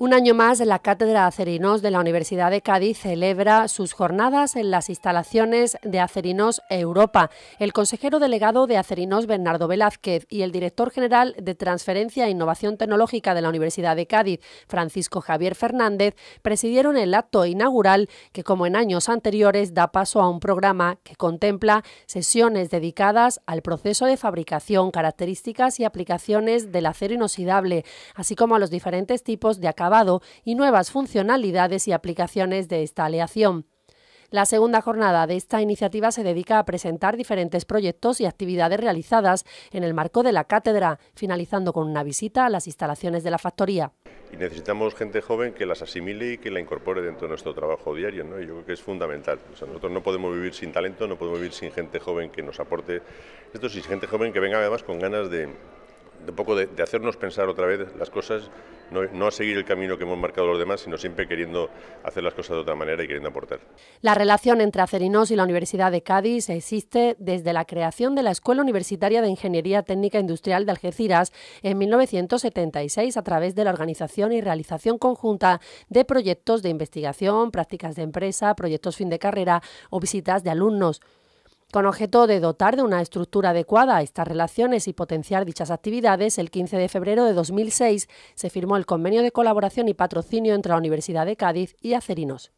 Un año más, la Cátedra Acerinos de la Universidad de Cádiz celebra sus jornadas en las instalaciones de Acerinos Europa. El consejero delegado de Acerinos, Bernardo Velázquez, y el director general de Transferencia e Innovación Tecnológica de la Universidad de Cádiz, Francisco Javier Fernández, presidieron el acto inaugural que, como en años anteriores, da paso a un programa que contempla sesiones dedicadas al proceso de fabricación, características y aplicaciones del acero inoxidable, así como a los diferentes tipos de y nuevas funcionalidades y aplicaciones de esta aleación. La segunda jornada de esta iniciativa se dedica a presentar diferentes proyectos y actividades realizadas en el marco de la cátedra, finalizando con una visita a las instalaciones de la factoría. Y necesitamos gente joven que las asimile y que la incorpore dentro de nuestro trabajo diario. ¿no? yo creo que es fundamental. nosotros no podemos vivir sin talento, no podemos vivir sin gente joven que nos aporte esto, sin gente joven que venga además con ganas de, de poco de, hacernos pensar otra vez las cosas, no, no, a seguir el camino que hemos marcado los demás, sino siempre queriendo hacer las cosas de otra manera y queriendo aportar. La relación entre Acerinos y la Universidad de Cádiz existe desde la creación de la Escuela Universitaria de Ingeniería Técnica Industrial de Algeciras en 1976 a través de la organización y realización conjunta de proyectos de investigación, prácticas de empresa, proyectos fin de carrera o visitas de alumnos. Con objeto de dotar de una estructura adecuada a estas relaciones y potenciar dichas actividades, el 15 de febrero de 2006 se firmó el convenio de colaboración y patrocinio entre la Universidad de Cádiz y Acerinos.